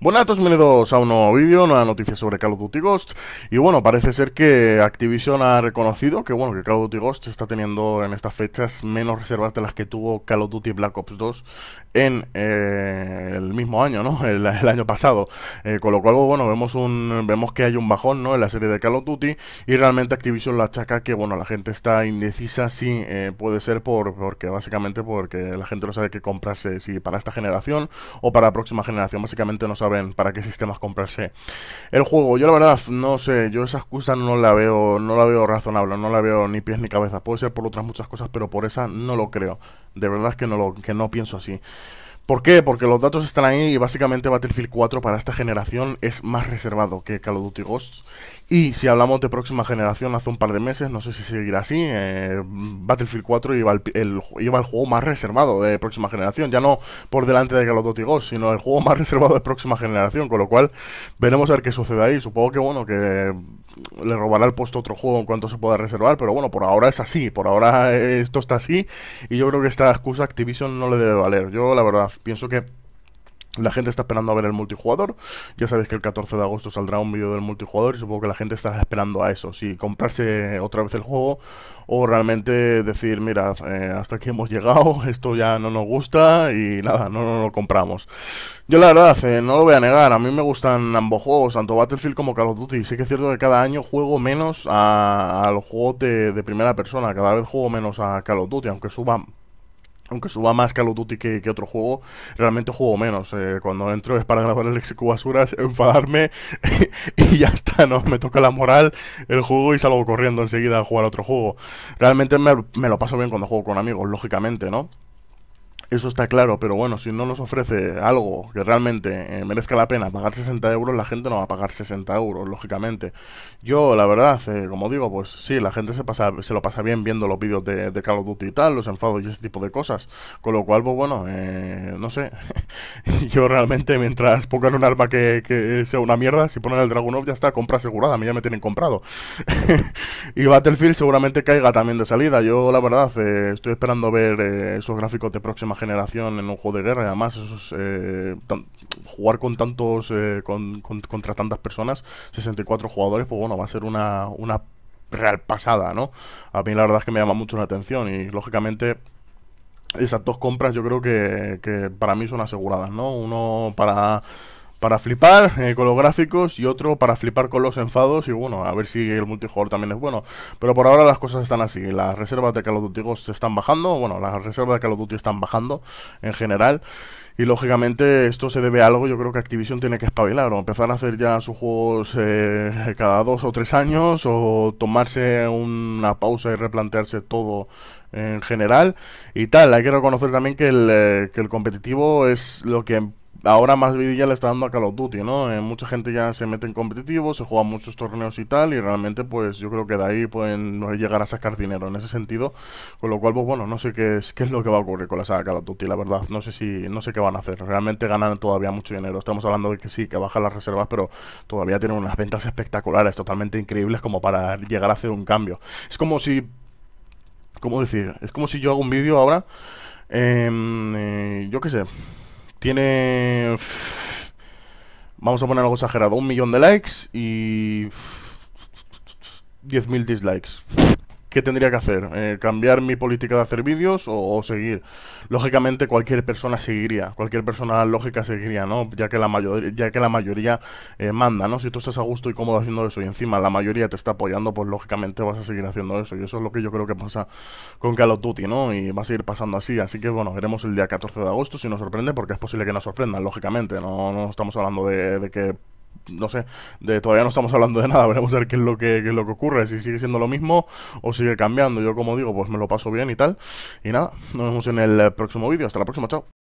Buenas bienvenidos a un nuevo vídeo, nueva noticia sobre Call of Duty Ghost Y bueno, parece ser que Activision ha reconocido que bueno, que Call of Duty Ghost está teniendo en estas fechas menos reservas de las que tuvo Call of Duty Black Ops 2 en eh, el mismo año, ¿no? El, año pasado eh, Con lo cual, pues, bueno, vemos, un, vemos que hay un bajón, ¿no? En la serie de Call of Duty Y realmente Activision lo achaca que, bueno, la gente está indecisa, si eh, puede ser por, porque básicamente porque la gente no sabe qué comprarse Si para esta generación o para la próxima generación, básicamente no sabe saben para qué sistemas comprarse el juego. Yo la verdad no sé, yo esa excusa no la veo, no la veo razonable, no la veo ni pies ni cabeza. Puede ser por otras muchas cosas, pero por esa no lo creo. De verdad que no lo que no pienso así. ¿Por qué? Porque los datos están ahí y básicamente Battlefield 4 para esta generación es más reservado que Call of Duty Ghosts. Y si hablamos de próxima generación, hace un par de meses, no sé si seguirá así, eh, Battlefield 4 iba el, juego más reservado de próxima generación. Ya no por delante de Call of Duty Ghosts, sino el juego más reservado de próxima generación. Con lo cual, veremos a ver qué sucede ahí. Supongo que, bueno, que le robará el puesto otro juego en cuanto se pueda reservar. Pero bueno, por ahora es así. Por ahora eh, esto está así. Y yo creo que esta excusa Activision no le debe valer. Yo, la verdad Pienso que la gente está esperando a ver el multijugador. Ya sabéis que el 14 de agosto saldrá un vídeo del multijugador y supongo que la gente está esperando a eso. Si comprarse otra vez el juego o realmente decir, mira, eh, hasta aquí hemos llegado, esto ya no nos gusta y nada, no, lo compramos. Yo la verdad, eh, no lo voy a negar, a mí me gustan ambos juegos, tanto Battlefield como Call of Duty. Sí que es cierto que cada año juego menos a, juego los juegos de, de primera persona, cada vez juego menos a Call of Duty, aunque suban aunque suba más Call of Duty que, otro juego, realmente juego menos. Eh, cuando entro es para grabar el XQ enfadarme y ya está, ¿no? Me toca la moral el juego y salgo corriendo enseguida a jugar otro juego. Realmente me, me lo paso bien cuando juego con amigos, lógicamente, ¿no? Eso está claro, pero bueno, si no nos ofrece algo que realmente eh, merezca la pena pagar 60 euros, la gente no va a pagar 60 euros, lógicamente. Yo, la verdad, eh, como digo, pues sí, la gente se, pasa, se lo pasa bien viendo los vídeos de, de Call of Duty y tal, los enfados y ese tipo de cosas. Con lo cual, pues bueno, eh, no sé. Yo realmente, mientras pongan un arma que, sea una mierda, si ponen el Off ya está, compra asegurada, a mí ya me tienen comprado. y Battlefield seguramente caiga también de salida. Yo, la verdad, estoy esperando ver esos gráficos de próxima generación en un juego de guerra. Y además, eh, jugar con tantos, eh, contra tantas personas, 64 jugadores, pues bueno, va a ser una, una real pasada, ¿no? A mí la verdad es que me llama mucho la atención y lógicamente esas dos compras yo creo que, que para mí son aseguradas, ¿no? Uno para para flipar eh, con los gráficos y otro para flipar con los enfados y bueno, a ver si el multijugador también es bueno. Pero por ahora las cosas están así, las reservas de Call of Duty Ghost están bajando, bueno, las reservas de Call of Duty están bajando en general y lógicamente esto se debe a algo, yo creo que Activision tiene que espabilar o empezar a hacer ya sus juegos eh, cada dos o tres años o tomarse una pausa y replantearse todo en general y tal. Hay que reconocer también que el, eh, que el competitivo es lo que ahora más vidilla le está dando a Call of Duty, ¿no? Eh, mucha gente ya se mete en competitivo, se juega muchos torneos y tal, y realmente pues yo creo que de ahí pueden llegar a sacar dinero en ese sentido, con lo cual pues bueno, no sé qué es, qué es lo que va a ocurrir con la saga Call of Duty, la verdad, no sé si, no sé qué van a hacer, realmente ganan todavía mucho dinero, estamos hablando de que sí, que bajan las reservas, pero todavía tienen unas ventas espectaculares, totalmente increíbles como para llegar a hacer un cambio. Es como si, ¿cómo decir? Es como si yo hago un vídeo ahora, em, eh, yo qué sé tiene. Vamos a poner algo exagerado: un millón de likes y. 10.000 dislikes. ¿Qué tendría que hacer? Eh, ¿Cambiar mi política de hacer vídeos o, seguir? Lógicamente cualquier persona seguiría, cualquier persona lógica seguiría, ¿no? Ya que la, mayoría ya que la mayoría eh, manda, ¿no? Si tú estás a gusto y cómodo haciendo eso y encima la mayoría te está apoyando, pues lógicamente vas a seguir haciendo eso. Y eso es lo que yo creo que pasa con Call of Duty, ¿no? Y va a seguir pasando así. Así que bueno, veremos el día 14 de agosto si nos sorprende, porque es posible que nos sorprendan, lógicamente. No, no estamos hablando de que no sé, de, todavía no estamos hablando de nada, veremos a ver qué es lo que, qué es lo que ocurre, si sigue siendo lo mismo o sigue cambiando. Yo como digo, pues me lo paso bien y tal. Y nada, nos vemos en el próximo vídeo. Hasta la próxima, chao.